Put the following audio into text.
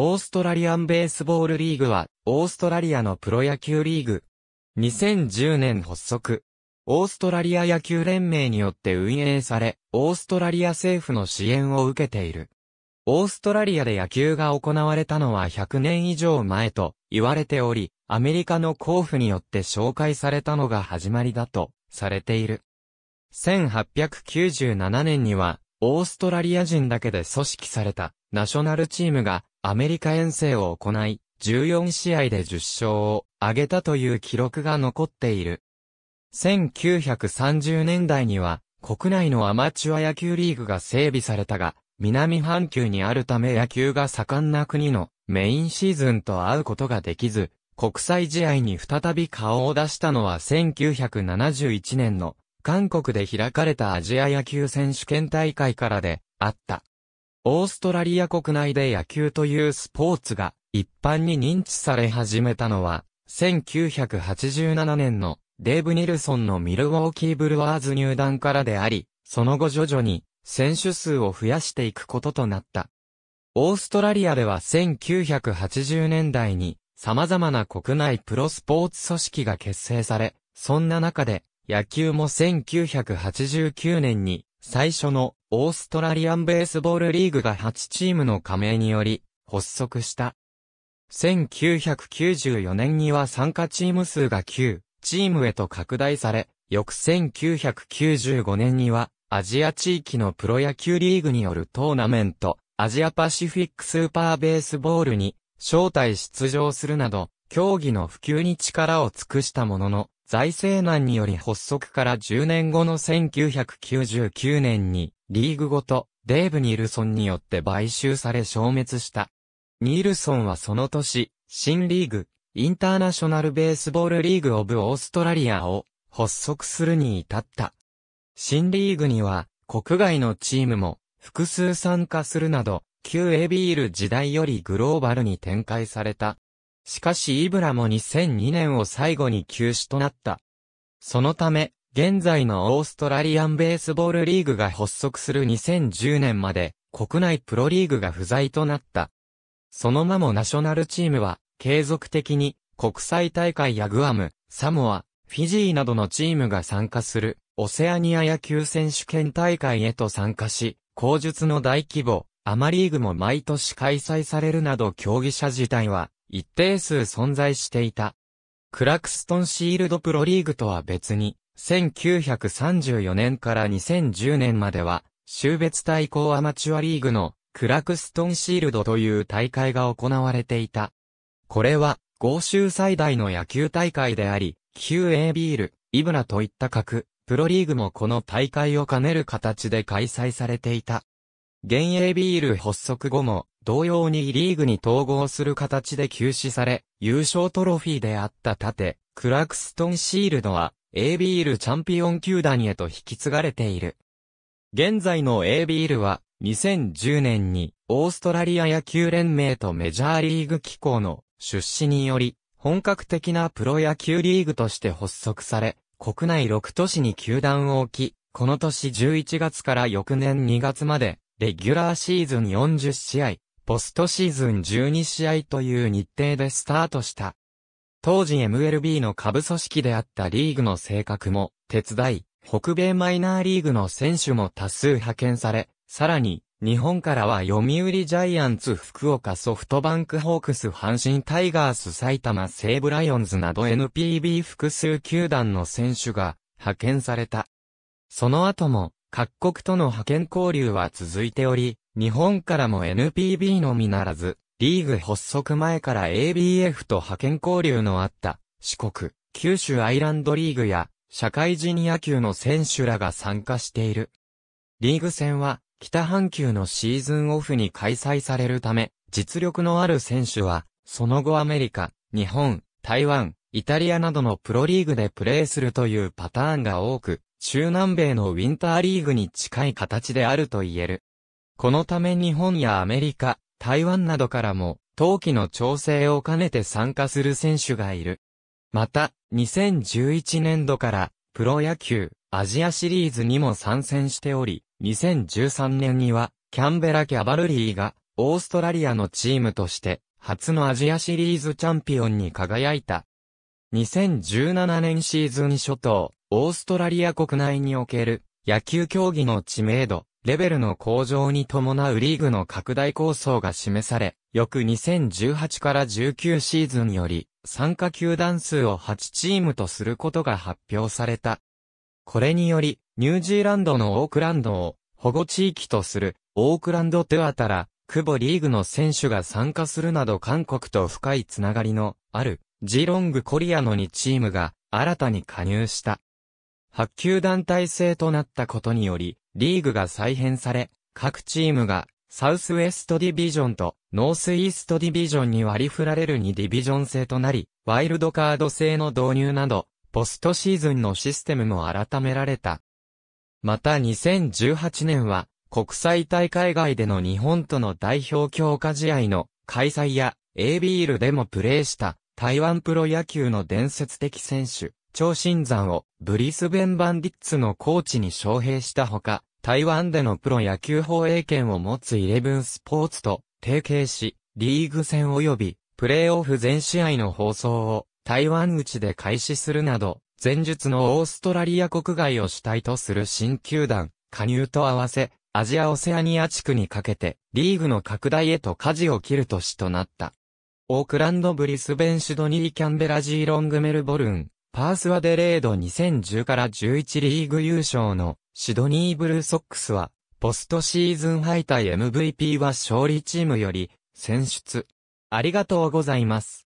オーストラリアンベースボールリーグは、オーストラリアのプロ野球リーグ。2010年発足。オーストラリア野球連盟によって運営され、オーストラリア政府の支援を受けている。オーストラリアで野球が行われたのは100年以上前と言われており、アメリカの交付によって紹介されたのが始まりだとされている。1897年にはオーストラリア人だけで組織されたナショナルチームがアメリカ遠征を行い、14試合で10勝を挙げたという記録が残っている。1930年代には国内のアマチュア野球リーグが整備されたが、南半球にあるため野球が盛んな国のメインシーズンと会うことができず、国際試合に再び顔を出したのは1971年の韓国で開かれたアジア野球選手権大会からで、あった。オーストラリア国内で野球というスポーツが一般に認知され始めたのは、1987年のデーブ・ニルソンのミルウォーキー・ブルワーズ入団からであり、その後徐々に選手数を増やしていくこととなった。オーストラリアでは1980年代に様々な国内プロスポーツ組織が結成され、そんな中で野球も1989年に最初のオーストラリアンベースボールリーグが8チームの加盟により発足した。1994年には参加チーム数が9チームへと拡大され、翌1995年にはアジア地域のプロ野球リーグによるトーナメント、アジアパシフィックスーパーベースボールに招待出場するなど、競技の普及に力を尽くしたものの、財政難により発足から10年後の1999年に、リーグごと、デーブ・ニールソンによって買収され消滅した。ニールソンはその年、新リーグ、インターナショナルベースボールリーグ・オブ・オーストラリアを発足するに至った。新リーグには、国外のチームも複数参加するなど、旧エビール時代よりグローバルに展開された。しかしイブラも2002年を最後に休止となった。そのため、現在のオーストラリアンベースボールリーグが発足する2010年まで、国内プロリーグが不在となった。そのまもナショナルチームは、継続的に、国際大会やグアム、サモア、フィジーなどのチームが参加する、オセアニア野球選手権大会へと参加し、後述の大規模、アマリーグも毎年開催されるなど競技者自体は、一定数存在していた。クラクストンシールドプロリーグとは別に、1934年から2010年までは、州別対抗アマチュアリーグのクラクストンシールドという大会が行われていた。これは、豪州最大の野球大会であり、QA ビール、イブラといった各、プロリーグもこの大会を兼ねる形で開催されていた。現 A ビール発足後も、同様にリーグに統合する形で休止され、優勝トロフィーであった盾、クラクストンシールドは、A ビールチャンピオン球団へと引き継がれている。現在の A ビールは、2010年に、オーストラリア野球連盟とメジャーリーグ機構の出資により、本格的なプロ野球リーグとして発足され、国内6都市に球団を置き、この年11月から翌年2月まで、レギュラーシーズン40試合、ポストシーズン12試合という日程でスタートした。当時 MLB の下部組織であったリーグの性格も手伝い、北米マイナーリーグの選手も多数派遣され、さらに、日本からは読売ジャイアンツ福岡ソフトバンクホークス阪神タイガース埼玉西武ライオンズなど NPB 複数球団の選手が派遣された。その後も各国との派遣交流は続いており、日本からも NPB のみならず、リーグ発足前から ABF と派遣交流のあった四国、九州アイランドリーグや社会人野球の選手らが参加している。リーグ戦は北半球のシーズンオフに開催されるため、実力のある選手は、その後アメリカ、日本、台湾、イタリアなどのプロリーグでプレーするというパターンが多く、中南米のウィンターリーグに近い形であると言える。このため日本やアメリカ、台湾などからも、冬季の調整を兼ねて参加する選手がいる。また、2011年度から、プロ野球、アジアシリーズにも参戦しており、2013年には、キャンベラ・キャバルリーが、オーストラリアのチームとして、初のアジアシリーズチャンピオンに輝いた。2017年シーズン初頭、オーストラリア国内における野球競技の知名度、レベルの向上に伴うリーグの拡大構想が示され、翌2018から19シーズンより、参加球団数を8チームとすることが発表された。これにより、ニュージーランドのオークランドを保護地域とするオークランドテアタら、久保リーグの選手が参加するなど韓国と深いつながりのあるジロングコリアの2チームが新たに加入した。8球団体制となったことにより、リーグが再編され、各チームがサウスウェストディビジョンとノースイーストディビジョンに割り振られる2ディビジョン制となり、ワイルドカード制の導入など、ポストシーズンのシステムも改められた。また2018年は、国際大会外での日本との代表強化試合の開催や、A ビールでもプレーした台湾プロ野球の伝説的選手、超新山をブリスベンバンディッツのコーチに招聘したほか、台湾でのプロ野球放映権を持つイレブンスポーツと提携し、リーグ戦及びプレーオフ全試合の放送を台湾内で開始するなど、前述のオーストラリア国外を主体とする新球団、加入と合わせ、アジアオセアニア地区にかけて、リーグの拡大へと舵を切る年となった。オークランド・ブリスベン・シドニー・キャンベラ・ジーロング・メルボルン、パース・アデレード2010から11リーグ優勝のシドニーブルーソックスは、ポストシーズン敗退 MVP は勝利チームより、選出。ありがとうございます。